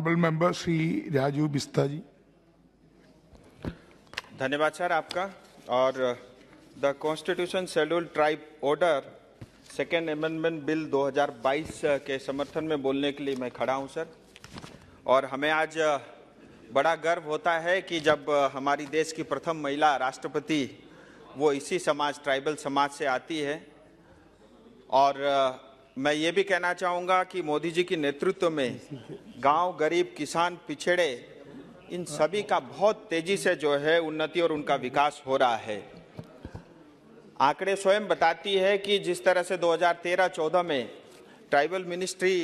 honourable member Shri Raju Bista ji धन्यवाद sir आपका और the constitution schedule tribe order second amendment bill 2022 के समर्थन में बोलने के लिए मैं खड़ा हूं सर और हमें आज uh, बड़ा गर्व होता है कि जब uh, हमारी देश की प्रथम महिला राष्ट्रपति वो इसी समाज ट्राइबल समाज से आती है और uh, मैं ये भी कहना चाहूँगा कि मोदी जी के नेतृत्व में गांव गरीब किसान पिछड़े इन सभी का बहुत तेजी से जो है उन्नति और उनका विकास हो रहा है आंकड़े स्वयं बताती है कि जिस तरह से 2013-14 में ट्राइबल मिनिस्ट्री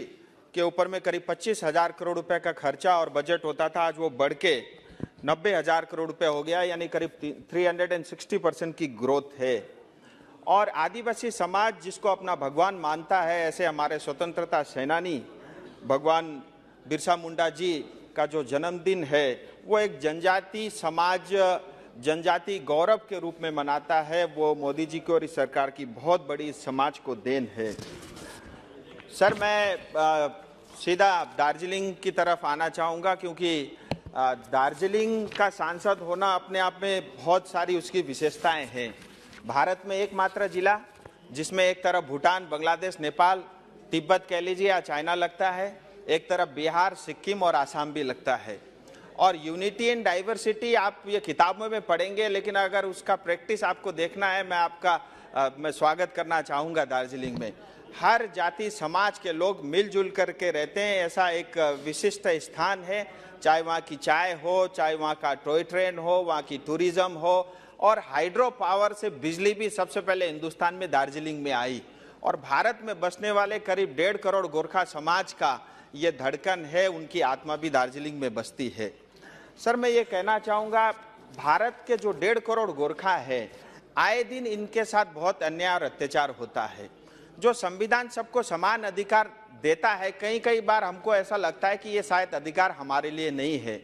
के ऊपर में करीब पच्चीस हजार करोड़ रुपए का खर्चा और बजट होता था आज वो बढ़ के नब्बे हजार करोड़ रुपए हो गया यानी करीब 360 परसेंट की ग्रोथ है और आदिवासी समाज जिसको अपना भगवान मानता है ऐसे हमारे स्वतंत्रता सेनानी भगवान बिरसा मुंडा जी का जो जन्मदिन है वो एक जनजाति समाज जनजाति गौरव के रूप में मनाता है वो मोदी जी की और इस सरकार की बहुत बड़ी समाज को देन है सर मैं आ, सीधा दार्जिलिंग की तरफ आना चाहूँगा क्योंकि दार्जिलिंग का सांसद होना अपने आप में बहुत सारी उसकी विशेषताएं हैं भारत में एकमात्र जिला जिसमें एक तरफ भूटान बांग्लादेश नेपाल तिब्बत कह लीजिए या चाइना लगता है एक तरफ बिहार सिक्किम और आसाम भी लगता है और यूनिटी एंड डाइवर्सिटी आप ये किताबों में पढ़ेंगे लेकिन अगर उसका प्रैक्टिस आपको देखना है मैं आपका आ, मैं स्वागत करना चाहूँगा दार्जिलिंग में हर जाति समाज के लोग मिलजुल करके रहते हैं ऐसा एक विशिष्ट स्थान है चाहे वहाँ की चाय हो चाहे वहाँ का टॉय ट्रेन हो वहाँ की टूरिज्म हो और हाइड्रो पावर से बिजली भी सबसे पहले हिंदुस्तान में दार्जिलिंग में आई और भारत में बसने वाले करीब डेढ़ करोड़ गोरखा समाज का ये धड़कन है उनकी आत्मा भी दार्जिलिंग में बसती है सर मैं ये कहना चाहूँगा भारत के जो डेढ़ करोड़ गोरखा है आए दिन इनके साथ बहुत अन्याय और अत्याचार होता है जो संविधान सबको समान अधिकार देता है कई कई बार हमको ऐसा लगता है कि ये शायद अधिकार हमारे लिए नहीं है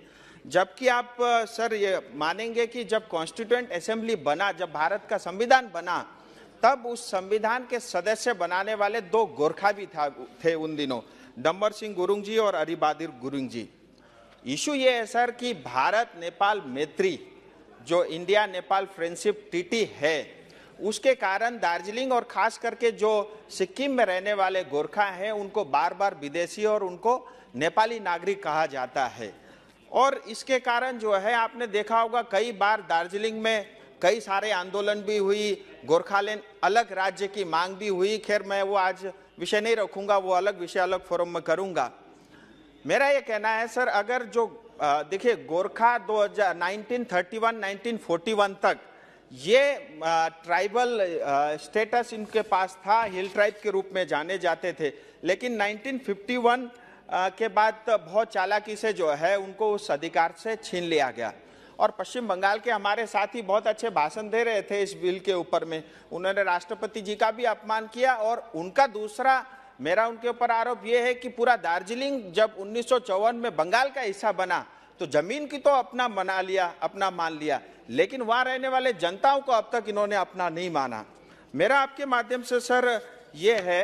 जबकि आप सर ये मानेंगे कि जब कॉन्स्टिट्यूंट असेंबली बना जब भारत का संविधान बना तब उस संविधान के सदस्य बनाने वाले दो गोरखा भी था थे उन दिनों डम्बर सिंह गुरुंग जी और अरिबादिर गुरुंग जी इशू ये है सर कि भारत नेपाल मैत्री जो इंडिया नेपाल फ्रेंडशिप टीटी है उसके कारण दार्जिलिंग और खास करके जो सिक्किम में रहने वाले गोरखा हैं उनको बार बार विदेशी और उनको नेपाली नागरिक कहा जाता है और इसके कारण जो है आपने देखा होगा कई बार दार्जिलिंग में कई सारे आंदोलन भी हुई गोरखालैंड अलग राज्य की मांग भी हुई खैर मैं वो आज विषय नहीं रखूंगा वो अलग विषय अलग फोरम में करूंगा मेरा ये कहना है सर अगर जो देखिए गोरखा 2000 1931 1941 तक ये ट्राइबल स्टेटस इनके पास था हिल ट्राइब के रूप में जाने जाते थे लेकिन 1951 के बाद तो बहुत चालाकी से जो है उनको उस अधिकार से छीन लिया गया और पश्चिम बंगाल के हमारे साथी बहुत अच्छे भाषण दे रहे थे इस बिल के ऊपर में उन्होंने राष्ट्रपति जी का भी अपमान किया और उनका दूसरा मेरा उनके ऊपर आरोप ये है कि पूरा दार्जिलिंग जब उन्नीस में बंगाल का हिस्सा बना तो जमीन की तो अपना मना लिया अपना मान लिया लेकिन वहाँ रहने वाले जनताओं को अब तक इन्होंने अपना नहीं माना मेरा आपके माध्यम से सर ये है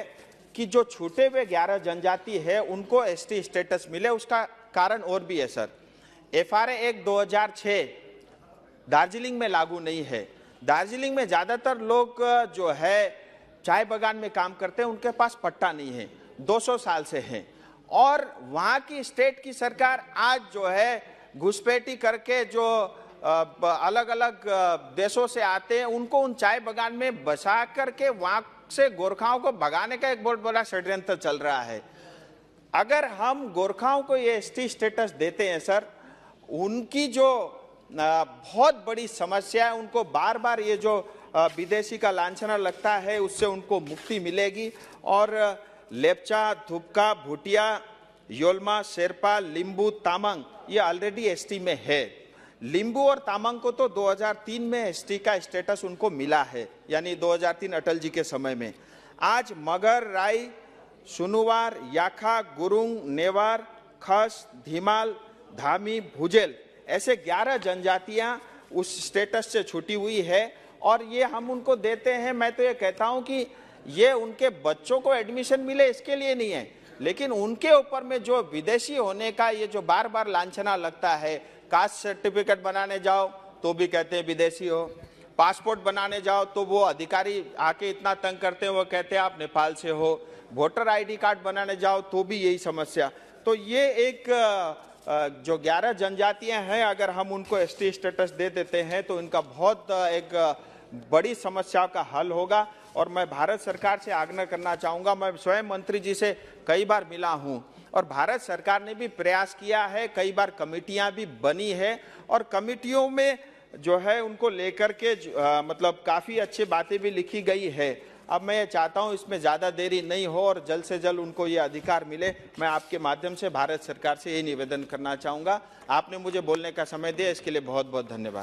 कि जो छूटे हुए ग्यारह जनजाति है उनको एस स्टेटस मिले उसका कारण और भी है सर एफ आर एक 2006 दार्जिलिंग में लागू नहीं है दार्जिलिंग में ज़्यादातर लोग जो है चाय बागान में काम करते हैं उनके पास पट्टा नहीं है 200 साल से हैं और वहाँ की स्टेट की सरकार आज जो है घुसपैठी करके जो अलग अलग देशों से आते हैं उनको उन चाय बागान में बसा करके वहाँ से गोरखाओं को भगाने का एक बहुत बड़ा षड्यंत्र चल रहा है अगर हम गोरखाओं को ये एस स्टेटस देते हैं सर उनकी जो बहुत बड़ी समस्या है उनको बार बार ये जो विदेशी का लाछना लगता है उससे उनको मुक्ति मिलेगी और लेपचा धुपका भुटिया योलमा शेरपा लिंबू तामंग ये ऑलरेडी एसटी में है लिंबू और तामंग को तो 2003 में एसटी का स्टेटस उनको मिला है यानी 2003 अटल जी के समय में आज मगर राय सुनुवार याखा गुरुंग नेवार खस धीमाल धामी भुजेल ऐसे 11 जनजातियां उस स्टेटस से छुटी हुई है और ये हम उनको देते हैं मैं तो ये कहता हूँ कि ये उनके बच्चों को एडमिशन मिले इसके लिए नहीं है लेकिन उनके ऊपर में जो विदेशी होने का ये जो बार बार लांछना लगता है कास्ट सर्टिफिकेट बनाने जाओ तो भी कहते हैं विदेशी हो पासपोर्ट बनाने जाओ तो वो अधिकारी आके इतना तंग करते हैं वो कहते हैं आप नेपाल से हो वोटर आईडी कार्ड बनाने जाओ तो भी यही समस्या तो ये एक जो 11 जनजातियां हैं अगर हम उनको एस स्टेटस दे देते हैं तो इनका बहुत एक बड़ी समस्या का हल होगा और मैं भारत सरकार से आग्रह करना चाहूँगा मैं स्वयं मंत्री जी से कई बार मिला हूँ और भारत सरकार ने भी प्रयास किया है कई बार कमेटियाँ भी बनी है और कमेटियों में जो है उनको लेकर के आ, मतलब काफ़ी अच्छी बातें भी लिखी गई है अब मैं ये चाहता हूँ इसमें ज़्यादा देरी नहीं हो और जल्द से जल्द उनको ये अधिकार मिले मैं आपके माध्यम से भारत सरकार से ये निवेदन करना चाहूँगा आपने मुझे बोलने का समय दिया इसके लिए बहुत बहुत धन्यवाद